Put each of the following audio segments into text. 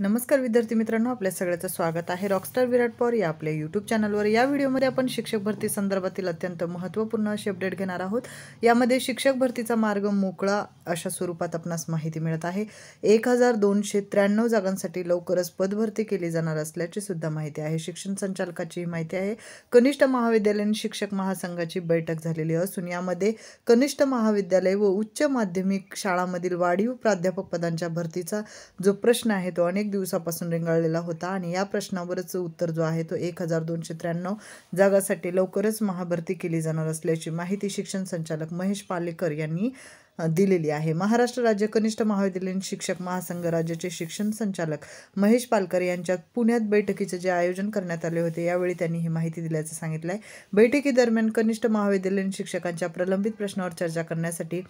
नमस्कार विद्यार्थी मित्रांनो आपल्या सगळ्याचं स्वागत आहे रॉकस्टार विराट पवार या आपल्या यूट्यूब चॅनलवर या व्हिडिओमध्ये आपण शिक्षक भरती संदर्भातील अत्यंत महत्त्वपूर्ण अशी अपडेट घेणार आहोत यामध्ये शिक्षक भरतीचा मार्ग मोकळा अशा स्वरूपात आपणास माहिती मिळत आहे एक हजार दोनशे त्र्याण्णव जागांसाठी लवकरच पदभरती केली जाणार असल्याची सुद्धा माहिती आहे शिक्षण संचालकाची माहिती आहे कनिष्ठ महाविद्यालयीन शिक्षक महासंघाची बैठक झालेली असून यामध्ये कनिष्ठ महाविद्यालय व उच्च माध्यमिक शाळांमधील वाढीव प्राध्यापक पदांच्या भरतीचा जो प्रश्न आहे तो अनेक अनेक दिवसापासून रेंगाळलेला होता आणि या प्रश्नावरच उत्तर जो आहे तो एक हजार दोनशे त्र्याण्णव जागासाठी लवकरच महाभरती केली जाणार असल्याची माहिती शिक्षण संचालक महेश पालेकर यांनी दिलेली आहे महाराष्ट्र राज्य कनिष्ठ महाविद्यालयीन शिक्षक महासंघ राज्याचे शिक्षण संचालक महेश पालकर यांच्यात पुण्यात बैठकीचे जे आयोजन करण्यात आले होते यावेळी त्यांनी ही माहिती दिल्याचं सांगितलं आहे बैठकीदरम्यान कनिष्ठ महाविद्यालयीन शिक्षकांच्या प्रलंबित प्रश्नावर चर्चा करण्यासाठी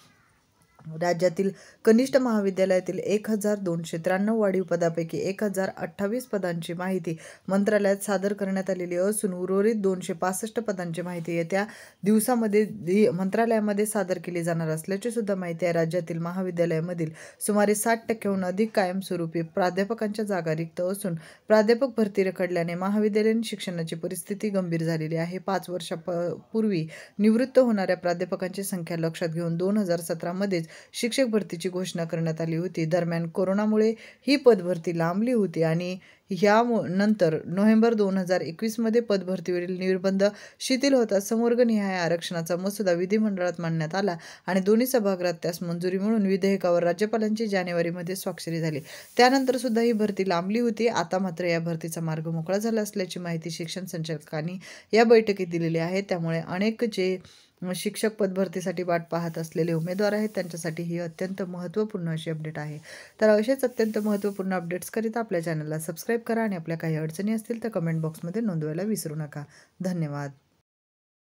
राज्यातील कनिष्ठ महाविद्यालयातील एक हजार दोनशे त्र्याण्णव वाढीव पदापैकी एक हजार अठ्ठावीस पदांची माहिती मंत्रालयात सादर करण्यात आलेली असून उर्वरित दोनशे पासष्ट पदांची माहिती येत्या दिवसामध्ये मंत्रालयामध्ये सादर केली जाणार असल्याची सुद्धा माहिती आहे राज्यातील महाविद्यालयामधील सुमारे साठ टक्क्याहून अधिक कायमस्वरूपी प्राध्यापकांच्या जागा रिक्त असून प्राध्यापक भरती रखडल्याने महाविद्यालयीन शिक्षणाची परिस्थिती गंभीर झालेली आहे पाच वर्षापूर्वी निवृत्त होणाऱ्या प्राध्यापकांची संख्या लक्षात घेऊन दोन हजार सतरामध्येच शिक्षक भरतीची घोषणा करण्यात आली होती दरम्यान कोरोनामुळे ही पदभरती लांबली होती आणि ह्या नंतर नोव्हेंबर दोन हजार एकवीसमध्ये पदभरतीवरील निर्बंध शिथिल होता संवर्गनिहाय आरक्षणाचा मसुदा विधिमंडळात मांडण्यात आला आणि दोन्ही सभागृहात त्यास मंजुरी मिळून विधेयकावर राज्यपालांची जानेवारीमध्ये स्वाक्षरी झाली त्यानंतर सुद्धा ही भरती लांबली होती आता मात्र या भरतीचा मार्ग मोकळा झाला असल्याची माहिती शिक्षण संचालकांनी या बैठकीत दिलेली आहे त्यामुळे अनेक जे शिक्षक पदभरतीसाठी वाट पाहत असलेले उमेदवार आहेत त्यांच्यासाठी ही अत्यंत महत्त्वपूर्ण अशी अपडेट आहे तर असेच अत्यंत महत्त्वपूर्ण अपडेट्सकरिता आपल्या चॅनलला सबस्क्राईब करा आणि आपल्या काही अडचणी असतील तर कमेंट बॉक्समध्ये नोंदवायला विसरू नका धन्यवाद